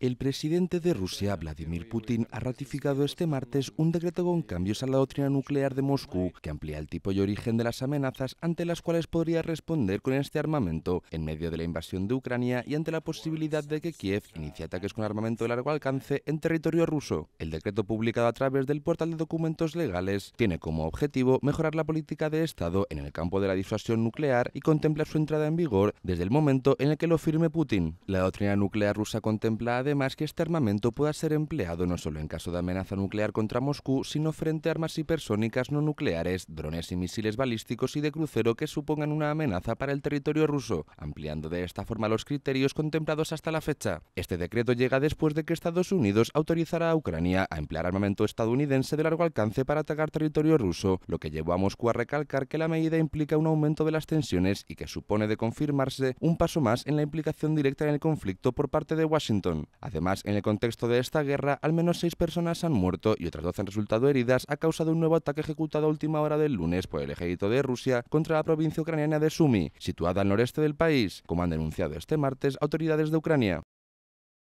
El presidente de Rusia, Vladimir Putin, ha ratificado este martes un decreto con cambios a la doctrina nuclear de Moscú que amplía el tipo y origen de las amenazas ante las cuales podría responder con este armamento en medio de la invasión de Ucrania y ante la posibilidad de que Kiev inicie ataques con armamento de largo alcance en territorio ruso. El decreto publicado a través del portal de documentos legales tiene como objetivo mejorar la política de Estado en el campo de la disuasión nuclear y contempla su entrada en vigor desde el momento en el que lo firme Putin. La nuclear nuclear rusa contempla además que este armamento pueda ser empleado no solo en caso de amenaza nuclear contra Moscú, sino frente a armas hipersónicas no nucleares, drones y misiles balísticos y de crucero que supongan una amenaza para el territorio ruso, ampliando de esta forma los criterios contemplados hasta la fecha. Este decreto llega después de que Estados Unidos autorizara a Ucrania a emplear armamento estadounidense de largo alcance para atacar territorio ruso, lo que llevó a Moscú a recalcar que la medida implica un aumento de las tensiones y que supone, de confirmarse, un paso más en la implicación directa en el conflicto por parte de Washington. Además, en el contexto de esta guerra, al menos seis personas han muerto y otras 12 han resultado heridas a causa de un nuevo ataque ejecutado a última hora del lunes por el ejército de Rusia contra la provincia ucraniana de Sumi, situada al noreste del país, como han denunciado este martes autoridades de Ucrania.